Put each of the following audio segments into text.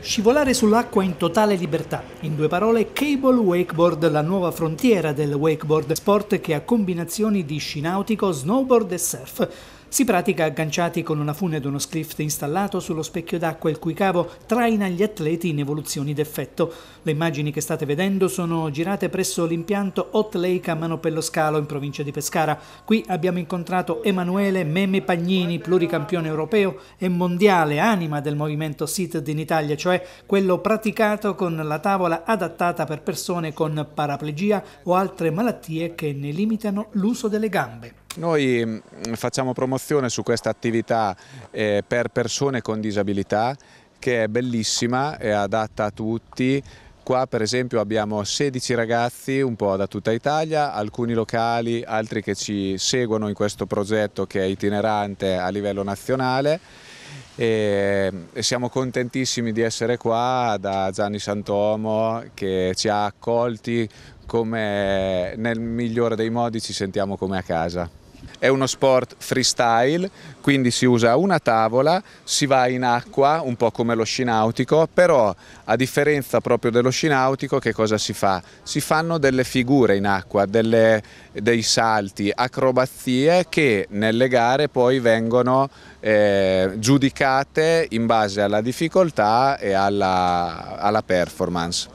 Scivolare sull'acqua in totale libertà. In due parole, Cable Wakeboard, la nuova frontiera del wakeboard sport che ha combinazioni di sci nautico, snowboard e surf. Si pratica agganciati con una fune ed uno script installato sullo specchio d'acqua il cui cavo traina gli atleti in evoluzioni d'effetto. Le immagini che state vedendo sono girate presso l'impianto Hot Lake a Manopello Scalo in provincia di Pescara. Qui abbiamo incontrato Emanuele Meme Pagnini, pluricampione europeo e mondiale, anima del movimento SIT in Italia, cioè quello praticato con la tavola adattata per persone con paraplegia o altre malattie che ne limitano l'uso delle gambe. Noi mm, facciamo promozione su questa attività eh, per persone con disabilità che è bellissima, è adatta a tutti, qua per esempio abbiamo 16 ragazzi un po' da tutta Italia, alcuni locali, altri che ci seguono in questo progetto che è itinerante a livello nazionale e siamo contentissimi di essere qua da Gianni Santomo che ci ha accolti come nel migliore dei modi ci sentiamo come a casa. È uno sport freestyle, quindi si usa una tavola, si va in acqua, un po' come lo sci nautico, però a differenza proprio dello sci nautico che cosa si fa? Si fanno delle figure in acqua, delle, dei salti, acrobazie che nelle gare poi vengono eh, giudicate in base alla difficoltà e alla, alla performance.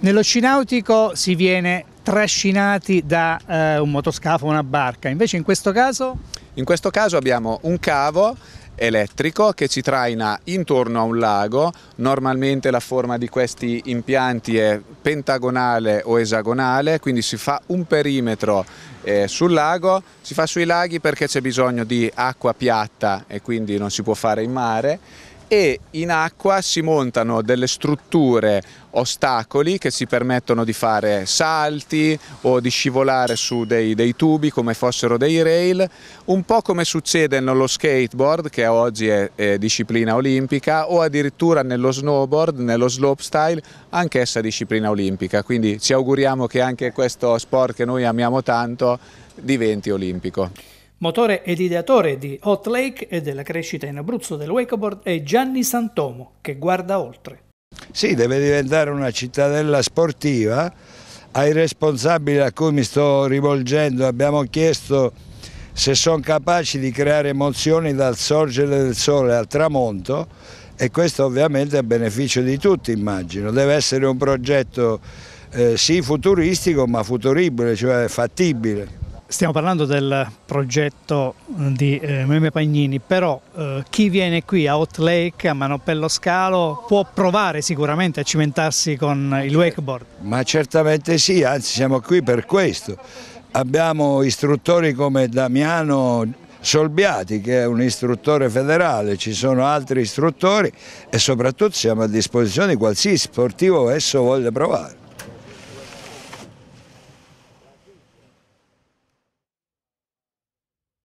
Nello sci nautico si viene trascinati da eh, un motoscafo o una barca. Invece in questo caso? In questo caso abbiamo un cavo elettrico che ci traina intorno a un lago. Normalmente la forma di questi impianti è pentagonale o esagonale, quindi si fa un perimetro eh, sul lago, si fa sui laghi perché c'è bisogno di acqua piatta e quindi non si può fare in mare e in acqua si montano delle strutture ostacoli che si permettono di fare salti o di scivolare su dei, dei, tubi come fossero dei rail, un po' come succede nello skateboard che oggi è, è disciplina olimpica o addirittura nello snowboard, nello slopestyle, anch'essa disciplina olimpica, quindi ci auguriamo che anche questo sport che noi amiamo tanto diventi olimpico. Motore ed ideatore di Hot Lake e della crescita in Abruzzo del wakeboard è Gianni Santomo, che guarda oltre. Sì, deve diventare una cittadella sportiva. Ai responsabili a cui mi sto rivolgendo abbiamo chiesto se sono capaci di creare emozioni dal sorgere del sole al tramonto e questo ovviamente è a beneficio di tutti immagino, deve essere un progetto eh, sì futuristico ma futuribile, cioè fattibile. Stiamo parlando del progetto eh, di eh, Meme Pagnini, però eh, chi viene qui a Hot Lake, a Manopello Scalo, può provare sicuramente a cimentarsi con il wakeboard? Ma certamente sì, anzi siamo qui per questo. Abbiamo istruttori come Damiano Solbiati che è un istruttore federale, ci sono altri istruttori e soprattutto siamo a disposizione di qualsiasi sportivo esso voglia provare.